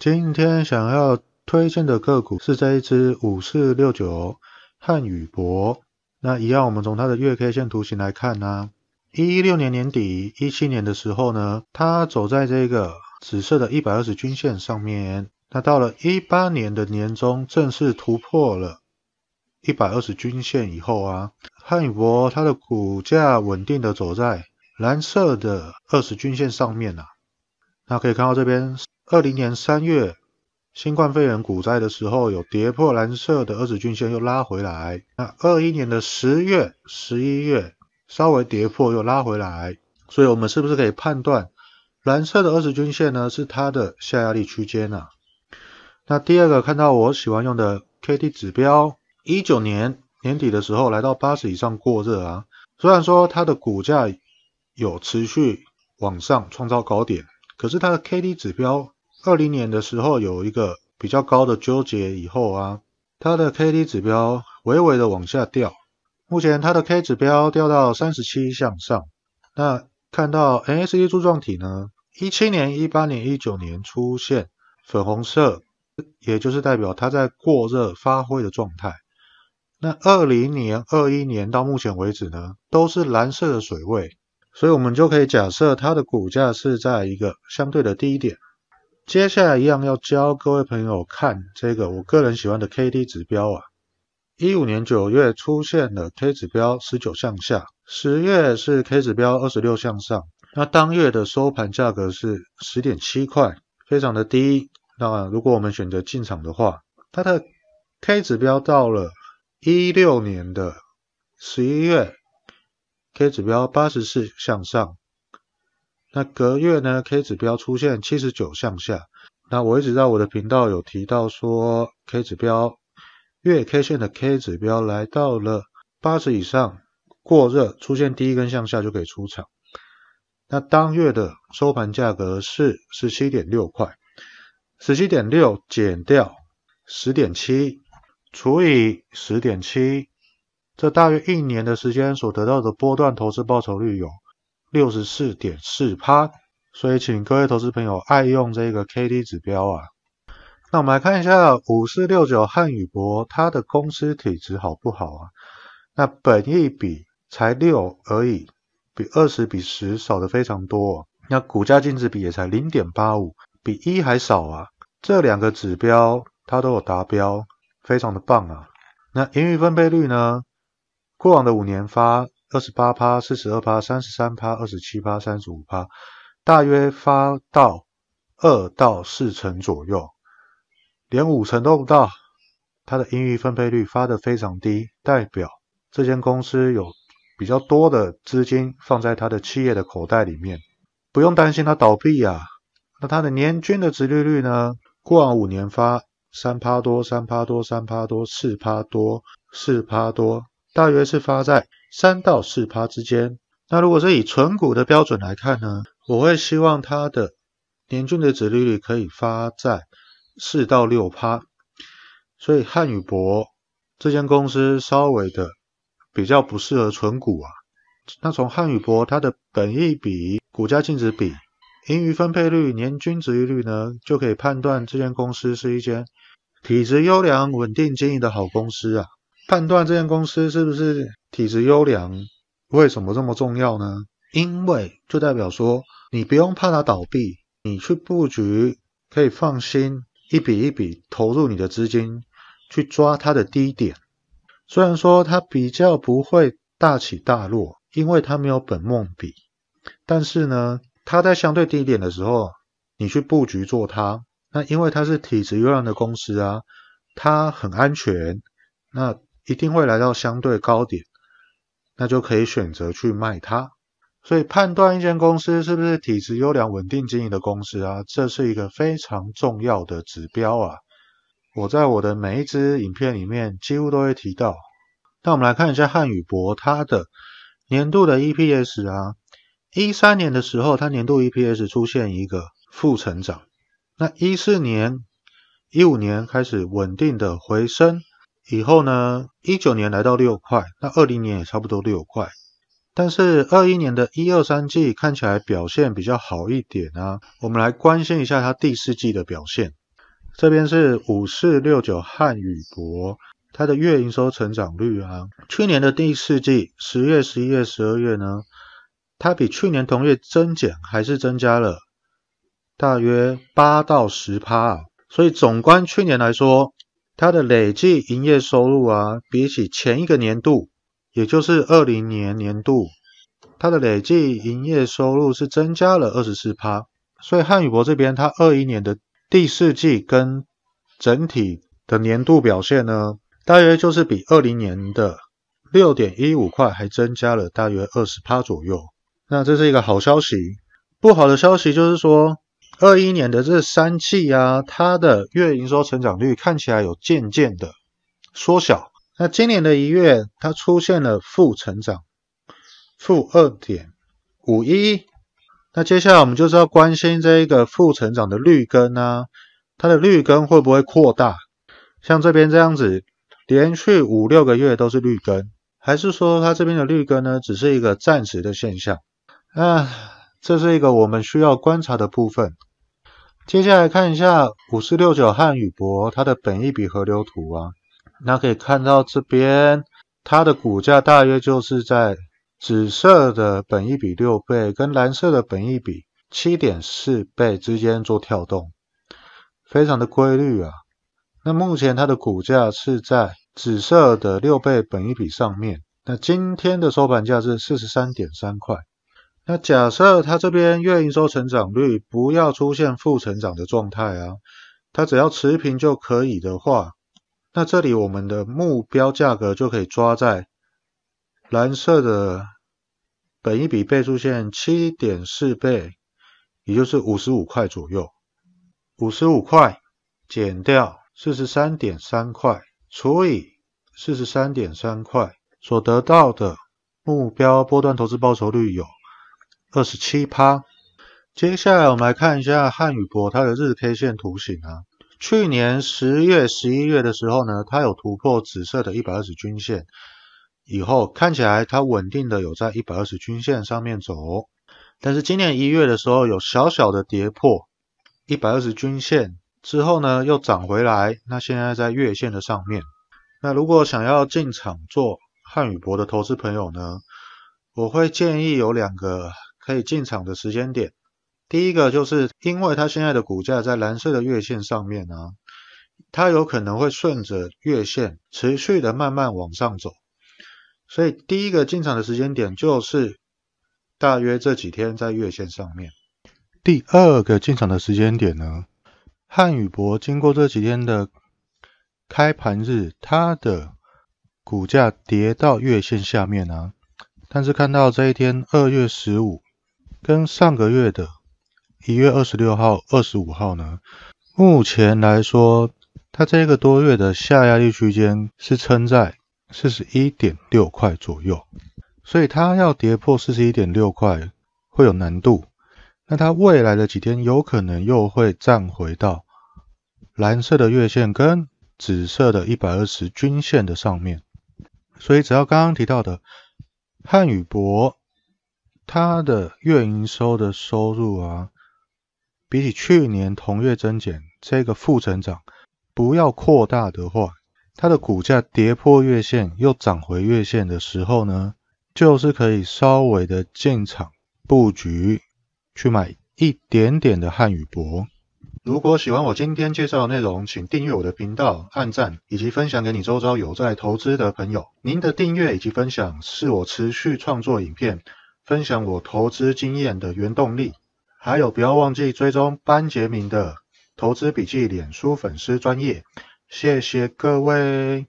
今天想要推荐的个股是这一只五四六九汉语博。那一样，我们从它的月 K 线图形来看呢，一六年年底、一七年的时候呢，它走在这个紫色的一百二十均线上面。那到了一八年的年中，正式突破了一百二十均线以后啊，汉语博它的股价稳定的走在蓝色的二十均线上面呐。那可以看到这边。二零年三月，新冠肺炎股灾的时候，有跌破蓝色的二十均线，又拉回来。那二一年的十月、十一月，稍微跌破又拉回来。所以，我们是不是可以判断，蓝色的二十均线呢，是它的下压力区间呢？那第二个，看到我喜欢用的 K D 指标，一九年年底的时候来到八十以上过热啊。虽然说它的股价有持续往上创造高点，可是它的 K D 指标。二零年的时候有一个比较高的纠结以后啊，它的 K D 指标微微的往下掉。目前它的 K 指标掉到三十七向上。那看到 N S D 柱状体呢，一七年、一八年、一九年出现粉红色，也就是代表它在过热发挥的状态。那二零年、二一年到目前为止呢，都是蓝色的水位，所以我们就可以假设它的股价是在一个相对的低点。接下来一样要教各位朋友看这个我个人喜欢的 K D 指标啊，一五年九月出现了 K 指标十九向下，十月是 K 指标二十六向上，那当月的收盘价格是十点七块，非常的低。那如果我们选择进场的话，它的 K 指标到了一六年的十一月，K 指标八十四向上。那隔月呢？K 指标出现七十九向下。那我一直在我的频道有提到说，K 指标月 K 线的 K 指标来到了八十以上，过热出现第一根向下就可以出场。那当月的收盘价格是十七点六块，十七点六减掉十点七除以十点七，这大约一年的时间所得到的波段投资报酬率有。六十四点四趴，所以请各位投资朋友爱用这个 K D 指标啊。那我们来看一下五四六九汉语博，它的公司体质好不好啊？那本益比才六而已，比二十比十少的非常多。那股价净值比也才零点八五，比一还少啊。这两个指标它都有达标，非常的棒啊。那盈余分配率呢？过往的五年发。二十八趴、四十二趴、三十三趴、二十七趴、三十五趴，大约发到二到四成左右，连五成都不到。它的盈余分配率发得非常低，代表这间公司有比较多的资金放在它的企业的口袋里面，不用担心它倒闭呀。那它的年均的值利率呢？过往五年发三趴多、三趴多、三趴多、四趴多、四趴多。大约是发在三到四趴之间。那如果是以存股的标准来看呢，我会希望它的年均的值利率可以发在四到六趴。所以汉语博这间公司稍微的比较不适合存股啊。那从汉语博它的本益比、股价净值比、盈余分配率、年均值利率呢，就可以判断这间公司是一间体质优良、稳定经营的好公司啊。判断这间公司是不是体质优良，为什么这么重要呢？因为就代表说，你不用怕它倒闭，你去布局可以放心，一笔一笔投入你的资金去抓它的低点。虽然说它比较不会大起大落，因为它没有本梦比，但是呢，它在相对低点的时候，你去布局做它，那因为它是体质优良的公司啊，它很安全，那。一定会来到相对高点，那就可以选择去卖它。所以判断一间公司是不是体质优良、稳定经营的公司啊，这是一个非常重要的指标啊。我在我的每一只影片里面几乎都会提到。那我们来看一下汉语博它的年度的 EPS 啊，一三年的时候它年度 EPS 出现一个负成长，那一四年、一五年开始稳定的回升。以后呢，一九年来到六块，那二零年也差不多六块，但是二一年的一二三季看起来表现比较好一点啊。我们来关心一下它第四季的表现。这边是五四六九汉语博，它的月营收成长率啊，去年的第四季，十月、十一月、十二月呢，它比去年同月增减还是增加了大约八到十趴，所以总观去年来说。它的累计营业收入啊，比起前一个年度，也就是二零年年度，它的累计营业收入是增加了二十四趴。所以汉语博这边，它二一年的第四季跟整体的年度表现呢，大约就是比二零年的六点一五块还增加了大约二十趴左右。那这是一个好消息。不好的消息就是说。二一年的这三季啊，它的月营收成长率看起来有渐渐的缩小。那今年的一月，它出现了负成长，负二点五一。那接下来我们就是要关心这一个负成长的绿根啊，它的绿根会不会扩大？像这边这样子，连续五六个月都是绿根，还是说它这边的绿根呢，只是一个暂时的现象？啊，这是一个我们需要观察的部分。接下来看一下五四六九汉语博它的本一比河流图啊，那可以看到这边它的股价大约就是在紫色的本一比六倍跟蓝色的本一比七点四倍之间做跳动，非常的规律啊。那目前它的股价是在紫色的六倍本一比上面，那今天的收盘价是四十三点三块。那假设它这边月营收成长率不要出现负成长的状态啊，它只要持平就可以的话，那这里我们的目标价格就可以抓在蓝色的本一笔倍数线七点四倍，也就是五十五块左右。五十五块减掉四十三点三块，除以四十三点三块所得到的目标波段投资报酬率有。二十七趴。接下来我们来看一下汉语博它的日 K 线图形啊。去年十月、十一月的时候呢，它有突破紫色的一百二十均线以后，看起来它稳定的有在一百二十均线上面走。但是今年一月的时候有小小的跌破一百二十均线之后呢，又涨回来。那现在在月线的上面。那如果想要进场做汉语博的投资朋友呢，我会建议有两个。可以进场的时间点，第一个就是因为它现在的股价在蓝色的月线上面啊，它有可能会顺着月线持续的慢慢往上走，所以第一个进场的时间点就是大约这几天在月线上面。第二个进场的时间点呢，汉语博经过这几天的开盘日，它的股价跌到月线下面啊，但是看到这一天二月十五。跟上个月的一月二十六号、二十五号呢，目前来说，它这一个多月的下压力区间是撑在四十一点六块左右，所以它要跌破四十一点六块会有难度。那它未来的几天有可能又会站回到蓝色的月线跟紫色的一百二十均线的上面，所以只要刚刚提到的汉语博。它的月营收的收入啊，比起去年同月增减，这个负增长不要扩大的话，它的股价跌破月线又涨回月线的时候呢，就是可以稍微的进场布局去买一点点的汉语博。如果喜欢我今天介绍的内容，请订阅我的频道、按赞以及分享给你周遭有在投资的朋友。您的订阅以及分享是我持续创作影片。分享我投资经验的原动力，还有不要忘记追踪班杰明的投资笔记脸书粉丝专业，谢谢各位。